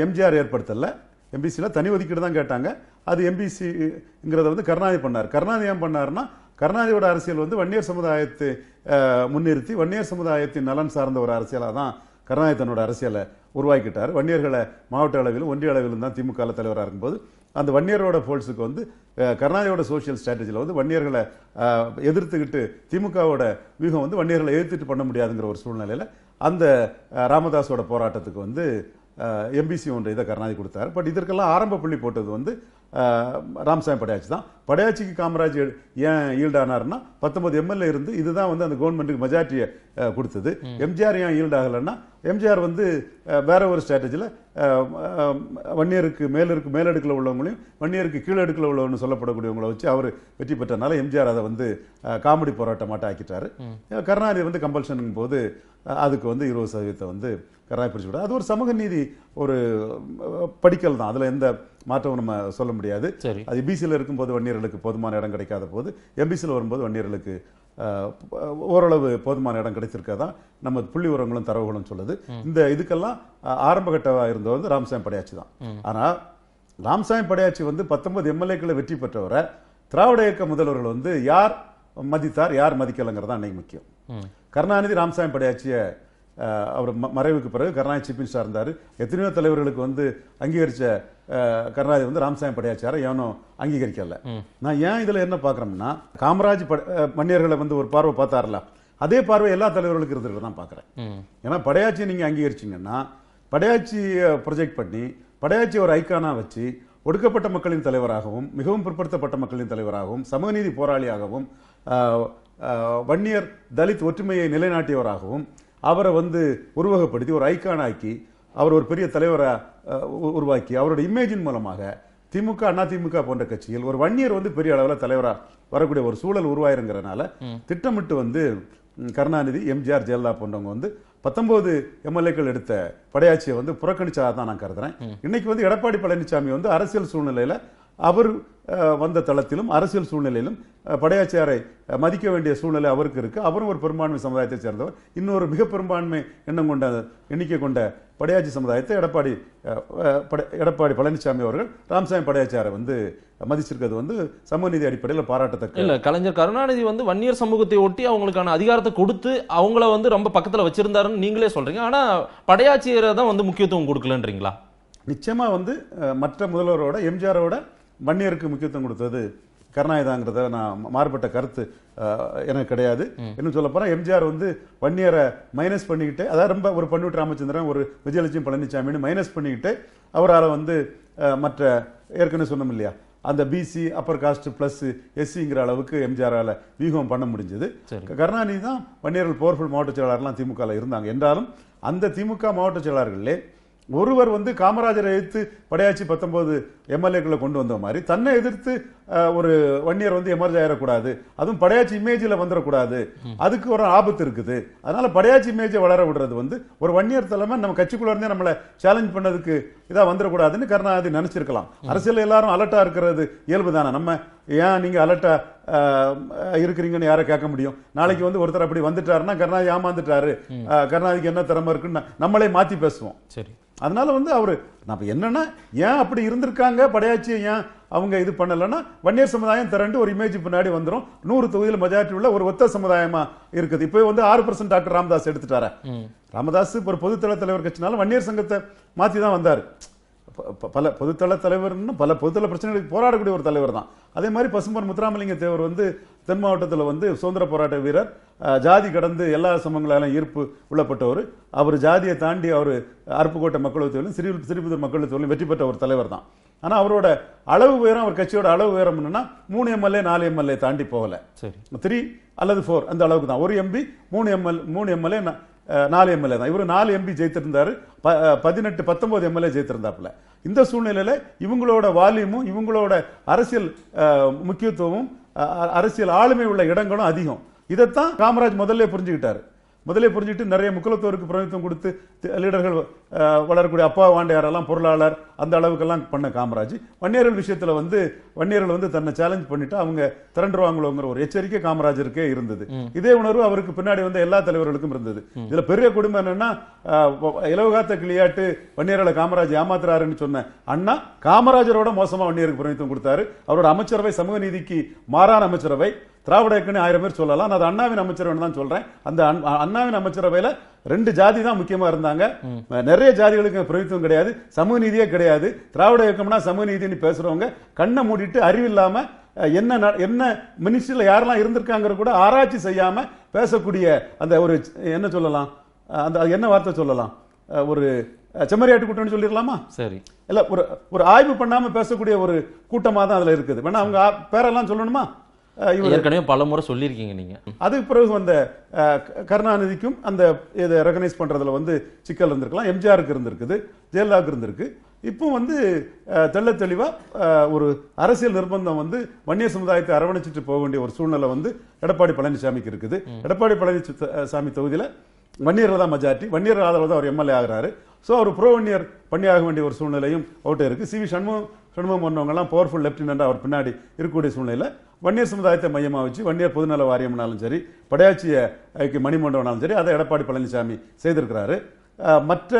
எம்ஜிஆர் ஏற்படுத்தலை எம்பிசியில் தனி ஒதுக்கீடு தான் கேட்டாங்க அது எம்பிசிங்கிறத வந்து கருணாநிதி பண்ணார் கருணாநிதி ஏன் பண்ணார்னா கருணாநிதியோட அரசியல் வந்து வன்னியர் சமுதாயத்தை முன்னிறுத்தி வன்னியர் சமுதாயத்தின் நலன் சார்ந்த ஒரு அரசியலாக தான் கருணாநிதி தன்னோட அரசியலை உருவாக்கிட்டார் வன்னியர்களை மாவட்ட அளவிலும் ஒன்றிய அளவிலும் தான் திமுக தலைவராக இருக்கும்போது அந்த வன்னியரோட போல்ஸுக்கு வந்து கருணாநிதியோட சோசியல் ஸ்ட்ராட்டஜியில் வந்து வன்னியர்களை எதிர்த்துக்கிட்டு திமுகவோட வியூகம் வந்து வன்னியர்களை எதிர்த்துட்டு பண்ண முடியாதுங்கிற ஒரு சூழ்நிலையில் அந்த ராமதாஸோட போராட்டத்துக்கு வந்து எம்பிசி ஒன்று இதை கருணாநிதி கொடுத்தார் பட் இதற்கெல்லாம் ஆரம்ப புள்ளி போட்டது வந்து ராமசாமி படையாச்சி தான் படையாச்சிக்கு காமராஜ் ஏன் ஈல்டானார்னா பத்தொன்பது எம்எல்ஏ இருந்து இதுதான் வந்து அந்த கவர்மெண்ட்டுக்கு மெஜாரிட்டியை கொடுத்தது எம்ஜிஆர் ஏன் ஈல்டாகலைன்னா எம்ஜிஆர் வந்து வேற ஒரு ஸ்ட்ராட்டஜியில் வன்னியருக்கு மேலிருக்கு மேலடுக்கில் உள்ளவங்களையும் வன்னியருக்கு கீழடுக்கில் உள்ளவங்க சொல்லப்படக்கூடியவங்களை வச்சு அவர் வெற்றி பெற்றனால எம்ஜிஆர் அதை வந்து காமெடி போராட்டமாட்ட ஆக்கிட்டாரு கருணாநிதி வந்து கம்பல்ஷன் போது அதுக்கு வந்து இருபது சதவீதத்தை வந்து கருணாநிதி பிரிச்சு அது ஒரு சமூக நீதி ஒரு படிக்கல் தான் அதில் எந்த மாற்றம் நம்ம சொல்ல முடியாது அது பிசியில் இருக்கும்போது வன்னியர்களுக்கு போதுமான இடம் கிடைக்காத போது எம்பிசியில் வரும்போது வன்னியர்களுக்கு ஓரளவு போதுமான இடம் கிடைத்திருக்கதான் நம்ம புள்ளி உரங்களும் தரவுகளும் சொல்லுது இந்த இதுக்கெல்லாம் ஆரம்பகட்டமாக இருந்தவர் வந்து ராமசாமி படையாச்சி தான் ஆனால் ராமசாமி படையாச்சி வந்து பத்தொன்பது எம்எல்ஏக்களை வெற்றி பெற்றவரை திராவிட இயக்க முதல்வர்கள் வந்து யார் மதித்தார் யார் மதிக்கலைங்கிறது தான் அன்னைக்கு முக்கியம் கருணாநிதி ராமசாமி படையாச்சியை அவர் மறைவுக்கு பிறகு கருணாநிதி சீஃப் மினிஸ்டராக இருந்தார் எத்தனையோ தலைவர்களுக்கு வந்து அங்கீகரித்த கருணாநிதி வந்து ராமசாமி படையாச்சார எவனோ அங்கீகரிக்கல நான் ஏன் இதில் என்ன பார்க்குறோம்னா காமராஜ் மன்னியர்களை வந்து ஒரு பார்வை பார்த்தார்ல அதே பார்வை எல்லா தலைவர்களுக்கும் இருந்துட்டு தான் பார்க்குறேன் ஏன்னா படையாச்சியை நீங்கள் அங்கீகரிச்சிங்கன்னா படையாச்சியை ப்ரொஜெக்ட் பண்ணி படையாச்சியை ஒரு ஐக்கானாக வச்சு ஒடுக்கப்பட்ட மக்களின் தலைவராகவும் மிகவும் பிற்படுத்தப்பட்ட மக்களின் தலைவராகவும் சமூகநீதி போராளியாகவும் வன்னியர் தலித் ஒற்றுமையை நிலைநாட்டியவராகவும் அவரை வந்து உருவகப்படுத்தி ஒரு ஐக்கான் ஆக்கி அவர் ஒரு பெரிய தலைவரை உருவாக்கி அவரோட இமேஜின் மூலமாக திமுக அண்ணா திமுக போன்ற கட்சியில் ஒரு வன்னியர் வந்து பெரிய அளவில் தலைவராக வரக்கூடிய ஒரு சூழல் உருவாயிருங்கிறனால திட்டமிட்டு வந்து கருணாநிதி எம்ஜிஆர் ஜெயலலிதா போன்றவங்க வந்து பத்தொன்பது எம்எல்ஏக்கள் எடுத்த படையாட்சியை வந்து புறக்கணிச்சாதான் நான் கருதுறேன் இன்னைக்கு வந்து எடப்பாடி பழனிசாமி வந்து அரசியல் சூழ்நிலையில அவர் வந்த தளத்திலும் அரசியல் சூழ்நிலையிலும் படையாச்சியாரை மதிக்க வேண்டிய சூழ்நிலை அவருக்கு இருக்குது அவரும் ஒரு பெரும்பான்மை சமுதாயத்தை சேர்ந்தவர் இன்னொரு மிக பெரும்பான்மை எண்ணம் கொண்ட எண்ணிக்கை கொண்ட படையாச்சி சமுதாயத்தை எடப்பாடி எடப்பாடி பழனிசாமி அவர்கள் ராம்சாமி படையாச்சியாரை வந்து மதிச்சிருக்கிறது வந்து நீதி அடிப்படையில் பாராட்டத்தக்க இல்லை கலைஞர் கருணாநிதி வந்து வன்னியர் சமூகத்தை ஒட்டி அவங்களுக்கான அதிகாரத்தை கொடுத்து அவங்கள வந்து ரொம்ப பக்கத்தில் வச்சிருந்தாருன்னு நீங்களே சொல்கிறீங்க ஆனால் படையாச்சியரை தான் வந்து முக்கியத்துவம் கொடுக்கலன்றீங்களா நிச்சயமாக வந்து மற்ற முதல்வரோட எம்ஜிஆரோட வன்னியருக்கு முக்கியத்துவம் கொடுத்தது கருணாயுதாங்கிறத நான் மாறுபட்ட கருத்து எனக்கு கிடையாது இன்னும் சொல்ல போனால் எம்ஜிஆர் வந்து வன்னியரை மைனஸ் பண்ணிக்கிட்டு அதாவது ரொம்ப ஒரு பன்னூட் ராமச்சந்திரன் ஒரு விஜயலட்சுமி பழனிசாமின்னு மைனஸ் பண்ணிக்கிட்டு அவரால் வந்து மற்ற ஏற்கனவே சொன்னோம் இல்லையா அந்த பிசி அப்பர் காஸ்ட் பிளஸ் எஸ்சிங்கிற அளவுக்கு எம்ஜிஆரால் வியூகம் பண்ண முடிஞ்சது கருணாநிதி தான் வன்னியர்கள் போர்ஃபுல் மாவட்ட செயலாளர்லாம் திமுகவில் இருந்தாங்க என்றாலும் அந்த திமுக மாவட்ட செயலாளர்களே ஒருவர் வந்து காமராஜரை எதிர்த்து படையாச்சி பத்தொன்பது எம்எல்ஏக்களை கொண்டு வந்த மாதிரி தன்னை எதிர்த்து ஒரு வன்னியர் வந்து எமர்ஜ் ஆயிடக்கூடாது அதுவும் படையாச்சி இமேஜில் வந்துடக்கூடாது அதுக்கு ஒரு ஆபத்து இருக்குது அதனால படையாச்சி இமேஜை வளர விடுறது வந்து ஒரு வன்னியர் தலைமை நம்ம கட்சிக்குள்ள இருந்தே நம்மளை சேலஞ்ச் பண்ணதுக்கு இதாக வந்துடக்கூடாதுன்னு கருணாநிதி நினைச்சிருக்கலாம் அரசியல் எல்லாரும் அலர்ட்டாக இருக்கிறது இயல்பு தானே நம்ம ஏன் நீங்கள் அலர்ட்டாக இருக்கிறீங்கன்னு யாரை கேட்க முடியும் நாளைக்கு வந்து ஒருத்தர் அப்படி வந்துட்டாருன்னா கருணாதி ஏமாந்துட்டாரு கருணாதிக்கு என்ன திறமை இருக்குன்னு நம்மளே மாத்தி பேசுவோம் சரி அதனால வந்து அவரு நம்ம என்னன்னா ஏன் அப்படி இருந்திருக்காங்க படையாச்சி ஏன் அவங்க இது பண்ணலைன்னா வன்னியர் சமுதாயம் திரண்டு ஒரு இமேஜ் பின்னாடி வந்துடும் நூறு தொகுதியில் மெஜாரிட்டி உள்ள ஒரு ஒத்த சமுதாயமா இருக்குது இப்போ வந்து ஆறு பர்சன்ட் டாக்டர் ராமதாஸ் எடுத்துட்டார ராமதாஸ் ஒரு பொதுத்தள தலைவர் கட்சினால வன்னியர் சங்கத்தை மாத்தி தான் வந்தாரு பல பொதுத்தள தலைவர்னு பல பொதுத்தள பிரச்சனைகளுக்கு போராடக்கூடிய ஒரு தலைவர் தான் அதே மாதிரி பசும்பர் முத்துராமலிங்க தேவர் வந்து தென் மாவட்டத்தில் வந்து சுதந்திர போராட்ட வீரர் ஜாதி கடந்து எல்லா சமங்களாலும் ஈர்ப்பு உள்ளப்பட்டவர் அவர் ஜாதியை தாண்டி அவர் அருப்புக்கோட்டை மக்களவைத் தொழிலும் சிறு சிறுபுதூர் மக்களவைத் தொழிலும் வெற்றி பெற்ற ஒரு தலைவர் தான் ஆனால் அவரோட அளவு உயரம் அவர் கட்சியோட அளவு உயரம் என்னன்னா மூணு எம்எல்ஏ நாலு எம்எல்ஏ தாண்டி போகலை சரி த்ரீ அல்லது ஃபோர் அந்த அளவுக்கு தான் ஒரு எம்பி மூணு எம்எல் மூணு எம்எல்ஏ நாலு எம்எல்ஏ தான் இவர் நாலு எம்பி ஜெயித்திருந்தார் பதினெட்டு பத்தொன்பது எம்எல்ஏ ஜெயித்திருந்தாப்புல இந்த சூழ்நிலையில இவங்களோட வால்யூமும் இவங்களோட அரசியல் முக்கியத்துவமும் அரசியல் ஆளுமை உள்ள இடங்களும் அதிகம் இதைத்தான் காமராஜ் முதல்ல புரிஞ்சுக்கிட்டாரு முதலே புரிஞ்சுட்டு நிறைய முக்கியத்துவருக்கு பிரதிநிதித்துவம் கொடுத்து லீடர்கள் வளரக்கூடிய அப்பா வாண்டையாரெல்லாம் பொருளாளர் அந்த அளவுக்கெல்லாம் பண்ண காமராஜ் வன்னியர்கள் விஷயத்தில் வந்து வன்னியர்கள் வந்து தன்னை சேலஞ்ச் பண்ணிட்டு அவங்க திரண்டுருவாங்களோங்கிற ஒரு எச்சரிக்கை காமராஜருக்கே இருந்தது இதே உணர்வு அவருக்கு பின்னாடி வந்த எல்லா தலைவர்களுக்கும் இருந்தது இதுல பெரிய குடும்பம் என்னன்னா இலவகாத்த கிளியாட்டு வன்னியர்களை காமராஜ் ஏமாத்துறாருன்னு சொன்ன அண்ணா காமராஜரோட மோசமா வன்னியருக்கு பிரதிநிதித்துவம் கொடுத்தாரு அவரோட அமைச்சரவை சமூக நீதிக்கு மாறான அமைச்சரவை திராவிட இயக்கம்னு ஆயிரம் பேர் சொல்லலாம் அது அண்ணாவின் அமைச்சரவை தான் சொல்றேன் அந்த அண்ணாவின் அமைச்சரவையில ரெண்டு ஜாதி தான் முக்கியமா இருந்தாங்க நிறைய ஜாதிகளுக்கு பிரதித்துவம் கிடையாது சமூக நீதியே கிடையாது திராவிட இயக்கம்னா சமூக நீதினு பேசுறவங்க கண்ணை மூடிட்டு அறிவில்லாம என்ன என்ன மினிஸ்டர்ல யாரெல்லாம் இருந்திருக்காங்க கூட ஆராய்ச்சி செய்யாம பேசக்கூடிய அந்த ஒரு என்ன சொல்லலாம் அந்த என்ன வார்த்தை சொல்லலாம் ஒரு செம்மறியாட்டு கூட்டம்னு சொல்லிடலாமா சரி இல்ல ஒரு ஒரு ஆய்வு பண்ணாம பேசக்கூடிய ஒரு கூட்டமா தான் அதுல இருக்குது வேணா அவங்க பேரெல்லாம் சொல்லணுமா ஏற்கனவே பல முறை சொல்லியிருக்கீங்க நீங்கள் அதுக்கு பிறகு வந்த கருணாநிதிக்கும் அந்த இதை ரெகனைஸ் பண்றதுல வந்து சிக்கல் இருந்திருக்கலாம் எம்ஜிஆருக்கு இருந்திருக்குது ஜெயலலிதாவுக்கு இருந்திருக்கு இப்போ வந்து தெள்ள தெளிவா ஒரு அரசியல் நிர்பந்தம் வந்து வன்னிய சமுதாயத்தை அரவணைச்சிட்டு போக வேண்டிய ஒரு சூழ்நிலை வந்து எடப்பாடி பழனிசாமிக்கு இருக்குது எடப்பாடி பழனிசாமி தொகுதியில் வன்னியர் தான் மெஜாரிட்டி வன்னியர் ஆதரவு தான் அவர் எம்எல்ஏ ஆகிறாரு ஸோ அவர் ப்ரோ வன்னியர் பண்ணியாக வேண்டிய ஒரு சூழ்நிலையும் அவர்கிட்ட இருக்கு சி வி சண்முகம் சண்முகம் பண்ணவங்கலாம் பவர்ஃபுல் லெப்டினெண்ட் அவர் பின்னாடி இருக்கக்கூடிய சூழ்நிலையில் வன்னியர் சமுதாயத்தை மையமாக வச்சு வன்னியர் பொதுநல வாரியம்னாலும் சரி படையாட்சியை மணிமண்டபம்னாலும் சரி அதை எடப்பாடி பழனிசாமி செய்திருக்கிறாரு மற்ற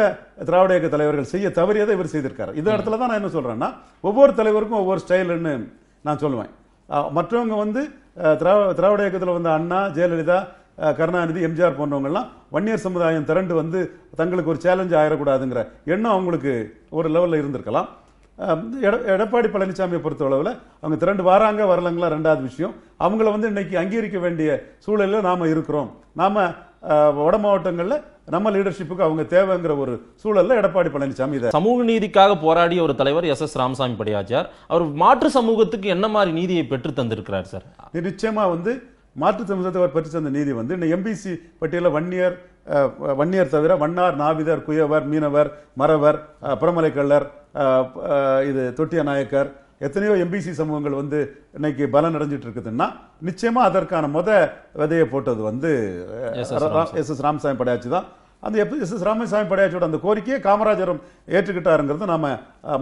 திராவிட இயக்க தலைவர்கள் செய்ய தவறியதை இவர் செய்திருக்காரு இந்த இடத்துல தான் நான் என்ன சொல்கிறேன்னா ஒவ்வொரு தலைவருக்கும் ஒவ்வொரு ஸ்டைலுன்னு நான் சொல்லுவேன் மற்றவங்க வந்து திராவிட இயக்கத்தில் வந்த அண்ணா ஜெயலலிதா கருணாநிதி எம்ஜிஆர் போன்றவங்கெல்லாம் வன்னியர் சமுதாயம் திரண்டு வந்து தங்களுக்கு ஒரு சேலஞ்ச் ஆகிடக்கூடாதுங்கிற எண்ணம் அவங்களுக்கு ஒரு லெவலில் இருந்திருக்கலாம் எட எடப்பாடி பழனிசாமியை பொறுத்தளவில் அவங்க திரண்டு வராங்க வரலங்களா ரெண்டாவது விஷயம் அவங்கள வந்து இன்னைக்கு அங்கீகரிக்க வேண்டிய சூழலில் நாம் இருக்கிறோம் நாம் வட மாவட்டங்களில் நம்ம லீடர்ஷிப்புக்கு அவங்க தேவைங்கிற ஒரு சூழலில் எடப்பாடி பழனிசாமி இதை சமூக நீதிக்காக போராடிய ஒரு தலைவர் எஸ் எஸ் ராமசாமி படியாச்சார் அவர் மாற்று சமூகத்துக்கு என்ன மாதிரி நீதியை பெற்று தந்திருக்கிறார் சார் நிச்சயமாக வந்து மாற்று சமூகத்தை அவர் பெற்று தந்த நீதி வந்து இன்னும் எம்பிசி பட்டியலில் வன்னியர் வன்னியர் தவிர வண்ணார் நாவிதர் குயவர் மீனவர் மறவர் பிரமலைக்கல்லர் இது தொட்டிய நாயக்கர் எத்தனையோ எம்பிசி சமூகங்கள் வந்து இன்னைக்கு பலன் அடைஞ்சிட்டு இருக்குதுன்னா நிச்சயமா அதற்கான முத விதையை போட்டது வந்து எஸ் எஸ் ராமசாமி படையாச்சி தான் அந்த எஸ் எஸ் ராமசாமி படையாச்சியோட அந்த கோரிக்கையை காமராஜரும் ஏற்றுக்கிட்டாருங்கிறது நாம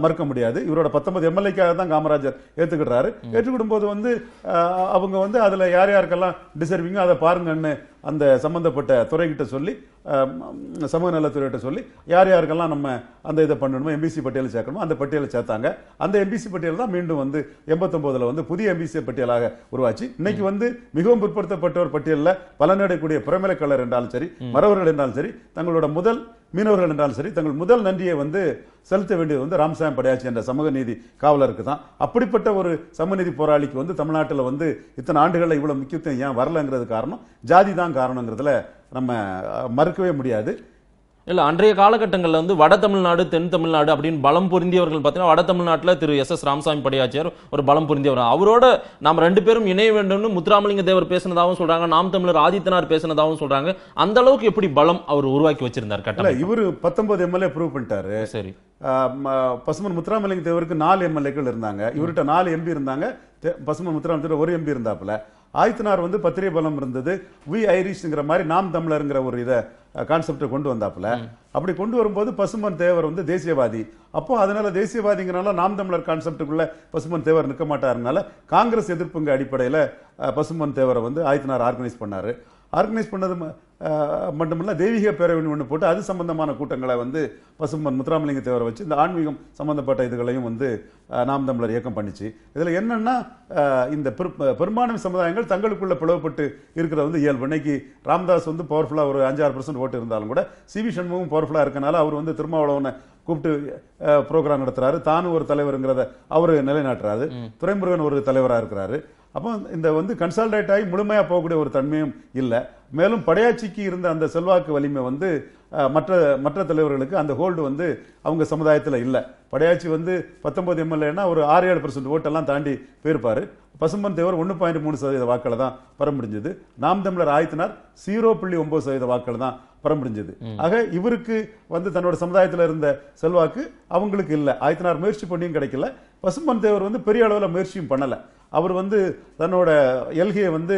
மறுக்க முடியாது இவரோட பத்தொன்பது எம்எல்ஏக்காக தான் காமராஜர் ஏற்றுக்கிட்டாரு ஏற்றுக்கிடும் போது வந்து அவங்க வந்து அதில் யார் யாருக்கெல்லாம் டிசர்விங்கோ அதை பாருங்கன்னு அந்த சம்மந்தப்பட்ட துறைகிட்ட சொல்லி சமூக நலத்துறைகிட்ட சொல்லி யார் யாருக்கெல்லாம் நம்ம அந்த இதை பண்ணணுமோ எம்பிசி பட்டியலில் சேர்க்கணுமோ அந்த பட்டியலை சேர்த்தாங்க அந்த எம்பிசி பட்டியல் தான் மீண்டும் வந்து எண்பத்தொம்போதில் வந்து புதிய எம்பிசி பட்டியலாக உருவாச்சு இன்னைக்கு வந்து மிகவும் பிற்படுத்தப்பட்டோர் பட்டியலில் பலனடையக்கூடிய பிறமலை என்றாலும் சரி மறவர்கள் என்றாலும் சரி தங்களோட முதல் மீனவர்கள் என்றாலும் சரி தங்கள் முதல் நன்றியை வந்து செலுத்த வேண்டியது வந்து ராமசாமி படையாச்சி என்ற சமூக நீதி காவலருக்கு தான் அப்படிப்பட்ட ஒரு நீதி போராளிக்கு வந்து தமிழ்நாட்டில் வந்து இத்தனை ஆண்டுகளில் இவ்வளோ முக்கியத்துவம் ஏன் வரலங்கிறது காரணம் ஜாதி தான் காரணங்கிறதுல நம்ம மறுக்கவே முடியாது இல்லை அன்றைய காலகட்டங்களில் வந்து வட தமிழ்நாடு தென் தமிழ்நாடு அப்படின்னு பலம் பொருந்தியவர்கள் பார்த்தீங்கன்னா வட தமிழ்நாட்டில் திரு எஸ் எஸ் ராமசாமி படையாச்சியார் ஒரு பலம் பொருந்தியவர் அவரோட நாம் ரெண்டு பேரும் இணைய வேண்டும்னு முத்துராமலிங்க தேவர் பேசினதாகவும் சொல்கிறாங்க நாம் தமிழர் ஆதித்தனார் பேசினதாகவும் சொல்கிறாங்க அந்த அளவுக்கு எப்படி பலம் அவர் உருவாக்கி வச்சிருந்தார் கட்டம் இவர் பத்தொன்பது எம்எல்ஏ ப்ரூவ் பண்ணிட்டாரு சரி பசுமன் முத்துராமலிங்க தேவருக்கு நாலு எம்எல்ஏக்கள் இருந்தாங்க இவர்கிட்ட நாலு எம்பி இருந்தாங்க பசுமன் முத்துராமலிங்க ஒரு எம்பி இருந்தாப்புல ஆயத்தனார் வந்து பத்திரிகை பலம் இருந்தது வி ஐரிஷ்ங்கிற மாதிரி நாம் தமிழருங்கிற ஒரு இதை கான்செப்டை கொண்டு வந்தாப்புல அப்படி கொண்டு வரும்போது பசுமன் தேவர் வந்து தேசியவாதி அப்போ அதனால தேசியவாதிங்கிறனால நாம் தமிழர் கான்செப்டுக்குள்ள பசுமன் தேவர் நிற்க மாட்டாருனால காங்கிரஸ் எதிர்ப்புங்க அடிப்படையில் பசுமன் தேவரை வந்து ஆயத்தனார் ஆர்கனைஸ் பண்ணார் ஆர்கனைஸ் பண்ணது மட்டுமல்ல தெய்வீக பேரவைன்னு ஒன்று போட்டு அது சம்பந்தமான கூட்டங்களை வந்து பசும்பன் முத்துராமலிங்க தேவரை வச்சு இந்த ஆன்மீகம் சம்பந்தப்பட்ட இதுகளையும் வந்து நாம் தமிழர் இயக்கம் பண்ணிச்சு இதில் என்னென்னா இந்த பெரும்பான்மை சமுதாயங்கள் தங்களுக்குள்ள பிளவுபட்டு இருக்கிற வந்து இயல்பு இன்னைக்கு ராம்தாஸ் வந்து பவர்ஃபுல்லாக ஒரு அஞ்சாறு பர்சன்ட் ஓட்டு இருந்தாலும் கூட சி வி சண்முகம் பவர்ஃபுல்லாக இருக்கனால அவர் வந்து திருமாவளவனை கூப்பிட்டு ப்ரோக்ராம் நடத்துறாரு தானும் ஒரு தலைவருங்கிறத அவர் நிலைநாட்டுறாரு துறைமுருகன் ஒரு தலைவராக இருக்கிறாரு அப்போ இந்த வந்து கன்சால்டேட் ஆகி முழுமையாக போகக்கூடிய ஒரு தன்மையும் இல்லை மேலும் படையாட்சிக்கு இருந்த அந்த செல்வாக்கு வலிமை வந்து மற்ற மற்ற தலைவர்களுக்கு அந்த ஹோல்டு வந்து அவங்க சமுதாயத்தில் இல்லை படையாட்சி வந்து பத்தொன்பது எம்எல்ஏனா ஒரு ஆறு ஏழு பர்சன்ட் ஓட்டெல்லாம் தாண்டி போயிருப்பாரு பசும்பன் தேவர் ஒன்று பாயிண்ட் மூணு சதவீத வாக்களை தான் பெற முடிஞ்சது நாம் தமிழர் ஆயத்தினார் சீரோ புள்ளி ஒன்பது சதவீத வாக்கள் தான் பெற முடிஞ்சது ஆக இவருக்கு வந்து தன்னோட சமுதாயத்தில் இருந்த செல்வாக்கு அவங்களுக்கு இல்லை ஆயத்தினார் முயற்சி பண்ணியும் கிடைக்கல பசும்பன் தேவர் வந்து பெரிய அளவில் முயற்சியும் பண்ணலை அவர் வந்து தன்னோட எல்கையை வந்து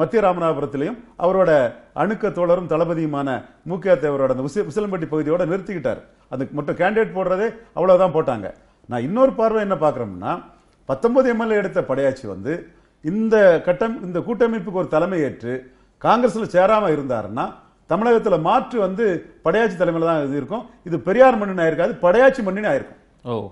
மத்திய ராமநாதபுரத்திலையும் அவரோட அணுக்க தோழரும் தளபதியுமான மு கே தேவரோட அந்த விசிலம்பட்டி பகுதியோட நிறுத்திக்கிட்டார் அது மட்டும் கேண்டிடேட் போடுறதே அவ்வளவுதான் போட்டாங்க நான் இன்னொரு பார்வை என்ன பார்க்குறோம்னா பத்தொன்பது எம்எல்ஏ எடுத்த படையாச்சி வந்து இந்த கட்டம் இந்த கூட்டமைப்புக்கு ஒரு தலைமை ஏற்று காங்கிரஸில் சேராமல் இருந்தாருன்னா தமிழகத்தில் மாற்று வந்து படையாச்சி தலைமையில் தான் இது இருக்கும் இது பெரியார் மண்ணின் ஆயிருக்காது படையாச்சி மண்ணின் ஆயிருக்கும் ஓ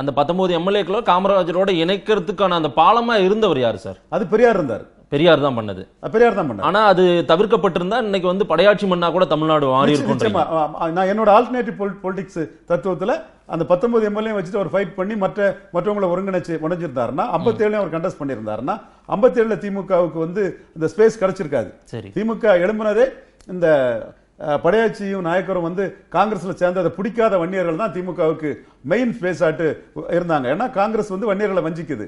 அந்த பத்தொன்பது எம்எல்ஏக்களோ காமராஜரோட இணைக்கிறதுக்கான அந்த பாலமாக இருந்தவர் யார் சார் அது பெரியார் இருந்தார் பெரியார் தான் பண்ணது பெரியார் தான் பண்ண ஆனா அது தவிர்க்கப்பட்டிருந்தா இன்னைக்கு வந்து படையாட்சி மண்ணா கூட தமிழ்நாடு மாறி இருக்கும் நான் என்னோட ஆல்டர்னேட்டிவ் பொலிட்டிக்ஸ் தத்துவத்துல அந்த பத்தொன்பது எம்எல்ஏ வச்சுட்டு அவர் ஃபைட் பண்ணி மற்ற மற்றவங்களை ஒருங்கிணைச்சு உடஞ்சிருந்தாருன்னா ஐம்பத்தேழுலையும் அவர் கண்டஸ்ட் பண்ணியிருந்தாருன்னா ஐம்பத்தேழுல திமுகவுக்கு வந்து இந்த ஸ்பேஸ் கிடைச்சிருக்காது சரி திமுக எழும்புனதே இந்த படையாட்சியும் நாயக்கரும் வந்து காங்கிரஸ்ல சேர்ந்து அதை பிடிக்காத வன்னியர்கள் தான் திமுகவுக்கு மெயின் ஸ்பேஸ் ஆட்டு இருந்தாங்க ஏன்னா காங்கிரஸ் வந்து வன்னியர்களை வஞ்சிக்குது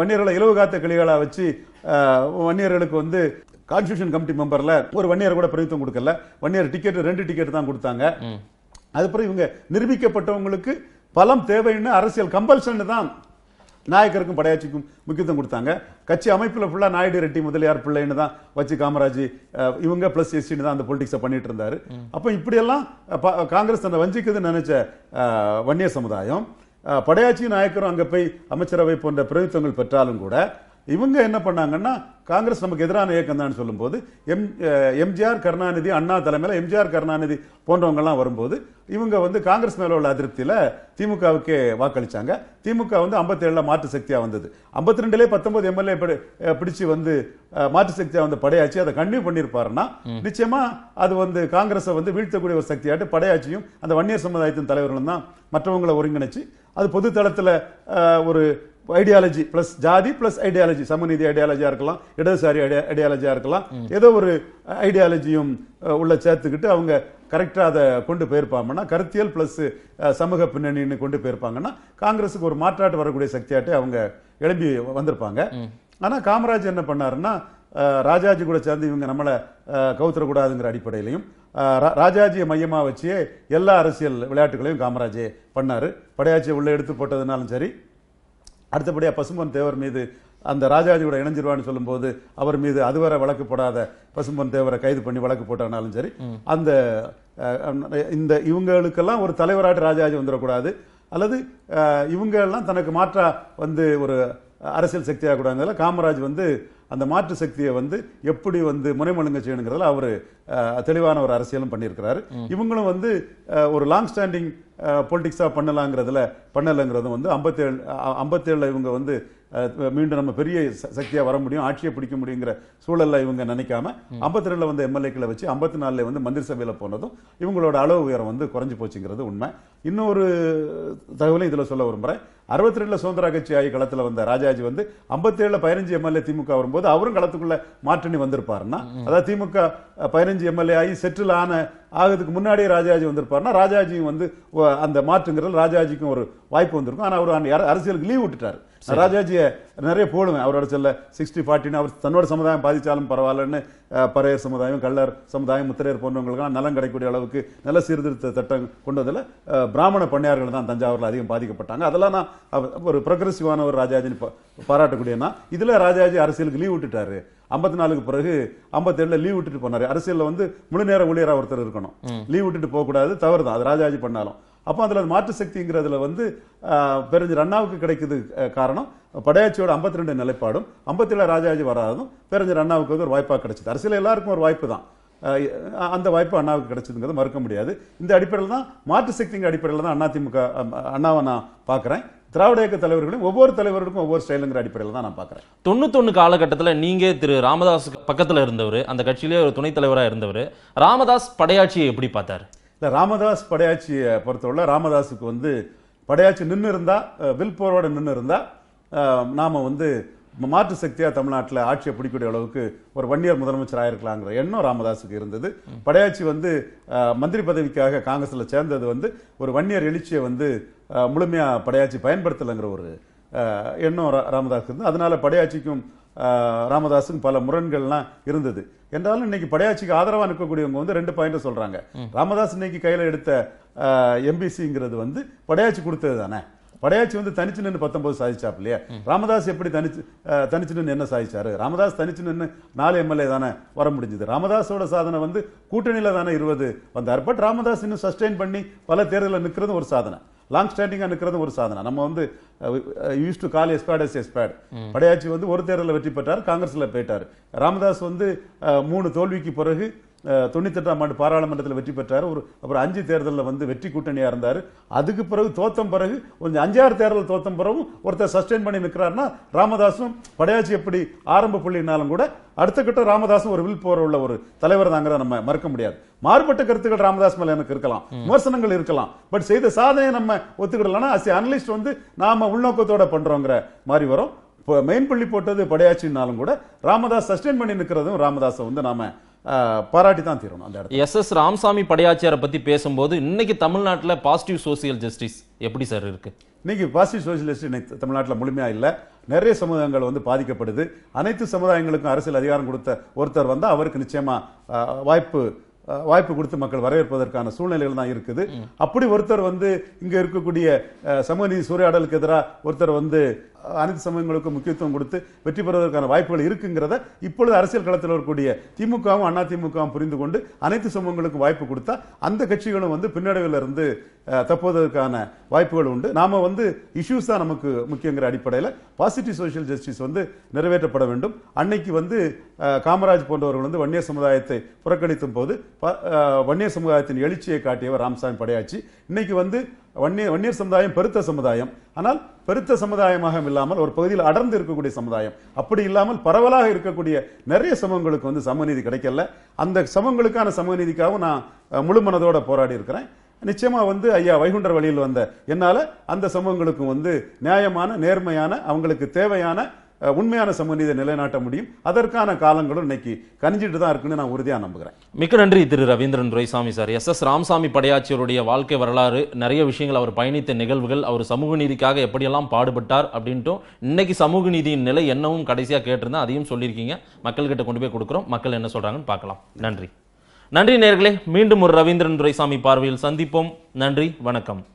வன்னியர்களை இலவு காத்த கிளிகளாக வச்சு வன்னியர்களுக்கு வந்து கான்ஸ்டியூஷன் கமிட்டி மெம்பரில் ஒரு வன்னியர் கூட பிரதித்துவம் கொடுக்கல வன்னியர் டிக்கெட் ரெண்டு டிக்கெட் தான் கொடுத்தாங்க அதுக்கப்புறம் இவங்க நிரூபிக்கப்பட்டவங்களுக்கு பலம் தேவைன்னு அரசியல் கம்பல்ஷன் தான் நாயக்கருக்கும் படையாட்சிக்கும் முக்கியத்துவம் கொடுத்தாங்க கட்சி அமைப்பில் ஃபுல்லாக நாயுடு ரெட்டி முதலியார் பிள்ளைன்னு தான் வச்சு காமராஜ் இவங்க ப்ளஸ் எஸ்டின்னு தான் அந்த பொலிட்டிக்ஸை பண்ணிட்டு இருந்தாரு அப்போ இப்படியெல்லாம் காங்கிரஸ் தன்னை வஞ்சிக்குதுன்னு நினைச்ச வன்னிய சமுதாயம் படையாட்சி நாயக்கரும் அங்கே போய் அமைச்சரவை போன்ற பிரதித்துவங்கள் பெற்றாலும் கூட இவங்க என்ன பண்ணாங்கன்னா காங்கிரஸ் நமக்கு எதிரான இயக்கம் தான் சொல்லும்போது எம் எம்ஜிஆர் கருணாநிதி அண்ணா தலைமையில் எம்ஜிஆர் கருணாநிதி போன்றவங்கலாம் வரும்போது இவங்க வந்து காங்கிரஸ் மேல உள்ள அதிருப்தியில் திமுகவுக்கே வாக்களிச்சாங்க திமுக வந்து ஐம்பத்தேழில் மாற்று சக்தியாக வந்தது ஐம்பத்தி ரெண்டுலேயே பத்தொன்பது எம்எல்ஏ பிடிச்சு வந்து மாற்று சக்தியாக வந்து படையாட்சி அதை கண்டினியூ பண்ணியிருப்பாருன்னா நிச்சயமா அது வந்து காங்கிரஸை வந்து வீழ்த்தக்கூடிய ஒரு சக்தியாட்டு படையாச்சியும் அந்த வன்னியர் சமுதாயத்தின் தலைவர்களும் தான் மற்றவங்களை ஒருங்கிணைச்சு அது பொதுத்தளத்தில் ஒரு ஐடியாலஜி பிளஸ் ஜாதி பிளஸ் ஐடியாலஜி சமநீதி ஐடியாலஜியாக இருக்கலாம் இடதுசாரி ஐடியாலஜியாக இருக்கலாம் ஏதோ ஒரு ஐடியாலஜியும் உள்ள சேர்த்துக்கிட்டு அவங்க கரெக்டாக அதை கொண்டு போயிருப்பாங்கன்னா கருத்தியல் பிளஸ் சமூக பின்னணின்னு கொண்டு போயிருப்பாங்கன்னா காங்கிரஸுக்கு ஒரு மாற்றாட்டு வரக்கூடிய சக்தியாட்டே அவங்க எழுப்பி வந்திருப்பாங்க ஆனால் காமராஜ் என்ன பண்ணாருன்னா ராஜாஜி கூட சேர்ந்து இவங்க நம்மளை கவுத்தரக்கூடாதுங்கிற அடிப்படையிலையும் ராஜாஜியை மையமாக வச்சே எல்லா அரசியல் விளையாட்டுகளையும் காமராஜே பண்ணார் படையாச்சியை உள்ளே எடுத்து போட்டதுனாலும் சரி அடுத்தபடியாக பசும்பொன் தேவர் மீது அந்த ராஜாஜி கூட இணைஞ்சிருவான்னு சொல்லும்போது அவர் மீது அதுவரை வழக்கு போடாத பசும்பொன் தேவரை கைது பண்ணி வழக்கு போட்டானாலும் சரி அந்த இந்த இவங்களுக்கெல்லாம் ஒரு தலைவராட்டு ராஜாஜி வந்துடக்கூடாது அல்லது இவங்க எல்லாம் தனக்கு மாற்றா வந்து ஒரு அரசியல் சக்தியாக கூடாதுனால காமராஜ் வந்து அந்த மாற்று சக்தியை வந்து எப்படி வந்து முனைமொழுங்க செய்யணுங்கிறதுல அவர் தெளிவான ஒரு அரசியலும் பண்ணியிருக்கிறாரு இவங்களும் வந்து ஒரு லாங் ஸ்டாண்டிங் பொலிட்டிக்ஸாக பண்ணலாங்கிறதுல பண்ணலைங்கிறதும் வந்து ஐம்பத்தேழு ஐம்பத்தேழில் இவங்க வந்து மீண்டும் நம்ம பெரிய சக்தியாக வர முடியும் ஆட்சியை பிடிக்க முடியுங்கிற சூழல்ல இவங்க நினைக்காம ஐம்பத்தி ரெண்டுல வந்து எம்எல்ஏக்களை வச்சு ஐம்பத்தி நாலுல வந்து மந்திரி சபையில் போனதும் இவங்களோட அளவு உயரம் வந்து குறைஞ்சு போச்சுங்கிறது உண்மை இன்னொரு தகவலையும் இதில் சொல்ல விரும்புகிறேன் அறுபத்தி ரெண்டுல சுதந்திர கட்சி ஆகிய களத்தில் வந்த ராஜாஜி வந்து ஐம்பத்தி ஏழுல பதினஞ்சு எம்எல்ஏ திமுக வரும்போது அவரும் களத்துக்குள்ள மாற்றணி வந்திருப்பாருன்னா அதாவது திமுக பதினஞ்சு எம்எல்ஏ ஆகி செட்டில் ஆன ஆகிறதுக்கு முன்னாடியே ராஜாஜி வந்திருப்பாருன்னா ராஜாஜியும் வந்து அந்த மாற்றுங்கிறது ராஜாஜிக்கும் ஒரு வாய்ப்பு வந்திருக்கும் ஆனால் அவர் அரசியலுக்கு லீவ் விட்டுட்டார் ராஜாஜியை நிறைய போடுவேன் அவரோட செல்ல சிக்ஸ்டி ஃபார்ட்டின்னு அவர் தன்னோட சமுதாயம் பாதித்தாலும் பரவாயில்லன்னு பறையர் சமுதாயம் கள்ளர் சமுதாயம் முத்திரையர் போன்றவங்களுக்குலாம் நலம் கிடைக்கக்கூடிய அளவுக்கு நல்ல சீர்திருத்த சட்டம் கொண்டு வந்ததில் பிராமண பண்ணையார்கள் தான் தஞ்சாவூரில் அதிகம் பாதிக்கப்பட்டாங்க அதெல்லாம் நான் ஒரு ப்ரொக்ரெசிவான ஒரு ராஜாஜின்னு பாராட்டக்கூடியன்னா இதில் ராஜாஜி அரசியலுக்கு லீவ் விட்டுட்டாரு ஐம்பத்தி நாலுக்கு பிறகு ஐம்பத்தேழுல லீவ் விட்டுட்டு போனார் அரசியலில் வந்து முழு நேர ஊழியராக ஒருத்தர் இருக்கணும் லீவ் விட்டுட்டு போகக்கூடாது தவறு தான் அது ராஜாஜி பண்ணாலும் அப்போ அதில் மாற்று சக்திங்கிறதுல வந்து பெருஞ்சு ரன்னாவுக்கு கிடைக்கிறது காரணம் படையாட்சியோட ஐம்பத்தி ரெண்டு நிலைப்பாடும் ஐம்பத்தி ஏழு ராஜாஜி வராதும் பெருஞ்சு ரன்னாவுக்கு வந்து ஒரு வாய்ப்பாக கிடைச்சிது அரசியல் எல்லாருக்கும் ஒரு வாய்ப்பு தான் அந்த வாய்ப்பு அண்ணாவுக்கு கிடைச்சதுங்கிறது மறுக்க முடியாது இந்த அடிப்படையில் தான் மாற்று சக்திங்க அடிப்படையில் தான் அதிமுக அண்ணாவை நான் பார்க்குறேன் திராவிட இயக்க தலைவர்களையும் ஒவ்வொரு தலைவருக்கும் ஒவ்வொரு ஸ்டைலுங்கிற அடிப்படையில் தான் நான் பார்க்குறேன் தொண்ணூத்தொன்று காலகட்டத்தில் நீங்கள் திரு ராமதாஸ் பக்கத்தில் இருந்தவர் அந்த கட்சியிலே ஒரு துணைத் தலைவராக இருந்தவர் ராமதாஸ் படையாட்சியை எப்படி பார்த்தார் இல்லை ராமதாஸ் படையாட்சியை பொறுத்தவரை ராமதாஸுக்கு வந்து படையாட்சி நின்று இருந்தால் போரோடு நின்று இருந்தால் நாம் வந்து மாற்று சக்தியாக தமிழ்நாட்டில் ஆட்சியை பிடிக்கக்கூடிய அளவுக்கு ஒரு வன்னியர் முதலமைச்சர் ஆயிருக்கலாங்கிற எண்ணம் ராமதாஸுக்கு இருந்தது படையாட்சி வந்து மந்திரி பதவிக்காக காங்கிரஸில் சேர்ந்தது வந்து ஒரு வன்னியர் எழுச்சியை வந்து முழுமையாக படையாட்சி பயன்படுத்தலைங்கிற ஒரு எண்ணம் ராமதாஸ் இருந்தது அதனால படையாட்சிக்கும் ராமதாஸுக்கு பல முரண்கள்லாம் இருந்தது என்றாலும் இன்னைக்கு படையாட்சிக்கு ஆதரவாக நிற்கக்கூடியவங்க வந்து ரெண்டு பாயிண்ட் சொல்றாங்க ராமதாஸ் இன்னைக்கு கையில் எடுத்த எம்பிசிங்கிறது வந்து படையாட்சி கொடுத்தது தானே படையாச்சி வந்து தனிச்சு நின்று பத்தொன்பது சாதிச்சாப் இல்லையா ராமதாஸ் எப்படி தனிச்சு தனிச்சு நின்று என்ன சாதிச்சாரு ராமதாஸ் தனிச்சு நின்று நாலு எம்எல்ஏ தானே வர முடிஞ்சது ராமதாஸோட சாதனை வந்து கூட்டணியில் தானே இருபது வந்தார் பட் ராமதாஸ் இன்னும் சஸ்டெயின் பண்ணி பல தேர்தலில் நிற்கிறது ஒரு சாதனை லாங் ஸ்டாண்டிங்காக நிற்கிறது ஒரு சாதனை நம்ம வந்து யூஸ் டு கால் எஸ்பேட் எஸ் எஸ்பேட் படையாச்சி வந்து ஒரு தேர்தலில் வெற்றி பெற்றார் காங்கிரஸில் போயிட்டார் ராமதாஸ் வந்து மூணு தோல்விக்கு பிறகு தொண்ணூத்தெட்டாம் ஆண்டு பாராளுமன்றத்தில் வெற்றி பெற்றார் ஒரு அப்புறம் அஞ்சு தேர்தலில் வந்து வெற்றி கூட்டணியாக இருந்தார் அதுக்கு பிறகு தோத்தம் பிறகு கொஞ்சம் அஞ்சாறு தேர்தல் தோத்தம் பிறகும் ஒருத்தர் சஸ்டெயின் பண்ணி நிற்கிறார்னா ராமதாஸும் படையாச்சி எப்படி ஆரம்ப புள்ளினாலும் கூட அடுத்த கட்டம் ராமதாஸும் ஒரு வில் போற உள்ள ஒரு தலைவர் தாங்கிறத நம்ம மறக்க முடியாது மாறுபட்ட கருத்துக்கள் ராமதாஸ் மேல எனக்கு இருக்கலாம் விமர்சனங்கள் இருக்கலாம் பட் செய்த சாதனையை நம்ம ஒத்துக்கிடலாம் அஸ் அனலிஸ்ட் வந்து நாம உள்நோக்கத்தோட பண்றோங்கிற மாதிரி வரும் மெயின் பள்ளி போட்டது படையாச்சின்னாலும் கூட ராமதாஸ் சஸ்டெயின் பண்ணி நிற்கிறதும் ராமதாஸை வந்து நாம பாராட்டி தான் தீரணும் அந்த இடத்துல எஸ் எஸ் ராமசாமி படையாச்சியாரை பற்றி பேசும்போது இன்னைக்கு தமிழ்நாட்டில் பாசிட்டிவ் சோசியல் ஜஸ்டிஸ் எப்படி சார் இருக்கு இன்னைக்கு பாசிட்டிவ் சோசியல் ஜஸ்டிஸ் தமிழ்நாட்டில் முழுமையாக இல்லை நிறைய சமுதாயங்கள் வந்து பாதிக்கப்படுது அனைத்து சமுதாயங்களுக்கும் அரசியல் அதிகாரம் கொடுத்த ஒருத்தர் வந்து அவருக்கு நிச்சயமாக வாய்ப்பு வாய்ப்பு கொடுத்து மக்கள் வரவேற்பதற்கான சூழ்நிலைகள் தான் இருக்குது அப்படி ஒருத்தர் வந்து இங்கே இருக்கக்கூடிய சமூக நீதி சூறையாடலுக்கு எதிராக ஒருத்தர் வந்து அனைத்து சமூகங்களுக்கும் முக்கியத்துவம் கொடுத்து வெற்றி பெறுவதற்கான வாய்ப்புகள் இருக்குங்கிறத இப்பொழுது அரசியல் களத்தில் வரக்கூடிய திமுகவும் அதிமுகவும் புரிந்து கொண்டு அனைத்து சமூகங்களுக்கும் வாய்ப்பு கொடுத்தா அந்த கட்சிகளும் வந்து பின்னடைவில் இருந்து தப்புவதற்கான வாய்ப்புகள் உண்டு நாம வந்து இஷ்யூஸ் தான் நமக்கு முக்கியங்கிற அடிப்படையில் பாசிட்டிவ் சோசியல் ஜஸ்டிஸ் வந்து நிறைவேற்றப்பட வேண்டும் அன்னைக்கு வந்து காமராஜ் போன்றவர்கள் வந்து வன்னிய சமுதாயத்தை புறக்கணித்தும் போது வன்னிய சமுதாயத்தின் எழுச்சியை காட்டியவர் ராம்சாமி படையாச்சி இன்னைக்கு வந்து வன்னியர் வன்னியர் சமுதாயம் பெருத்த சமுதாயம் ஆனால் பெருத்த சமுதாயமாக இல்லாமல் ஒரு பகுதியில் அடர்ந்து இருக்கக்கூடிய சமுதாயம் அப்படி இல்லாமல் பரவலாக இருக்கக்கூடிய நிறைய சமூகங்களுக்கு வந்து சமநீதி கிடைக்கல அந்த சமூகங்களுக்கான சமநீதிக்காகவும் நான் முழு போராடி இருக்கிறேன் நிச்சயமா வந்து ஐயா வைகுண்டர் வழியில் வந்த என்னால அந்த சமூகங்களுக்கும் வந்து நியாயமான நேர்மையான அவங்களுக்கு தேவையான உண்மையான சமநீதி நிலைநாட்ட முடியும் அதற்கான காலங்களும் இன்னைக்கு கணிஞ்சிட்டு தான் இருக்குன்னு நான் உறுதியாக நம்புகிறேன் மிக்க நன்றி Thiru Ravindran Duraisamy sir S S Ramsamy படையாட்சியருடைய வாழ்க்கை வரலாறு நிறைய விஷயங்கள் அவர் பயணித்த நிகழ்வுகள் அவர் சமூக நீதிக்காக எப்படியெல்லாம் பாடுபட்டார் அப்படின்ட்டும் இன்னைக்கு சமூக நீதியின் நிலை என்னவும் கடைசியாக கேட்டிருந்தேன் அதையும் சொல்லியிருக்கீங்க மக்கள்கிட்ட கொண்டு போய் கொடுக்குறோம் மக்கள் என்ன சொல்கிறாங்கன்னு பார்க்கலாம் நன்றி நன்றி நேர்களே மீண்டும் ஒரு ரவீந்திரன் துரைசாமி பார்வையில் சந்திப்போம் நன்றி வணக்கம்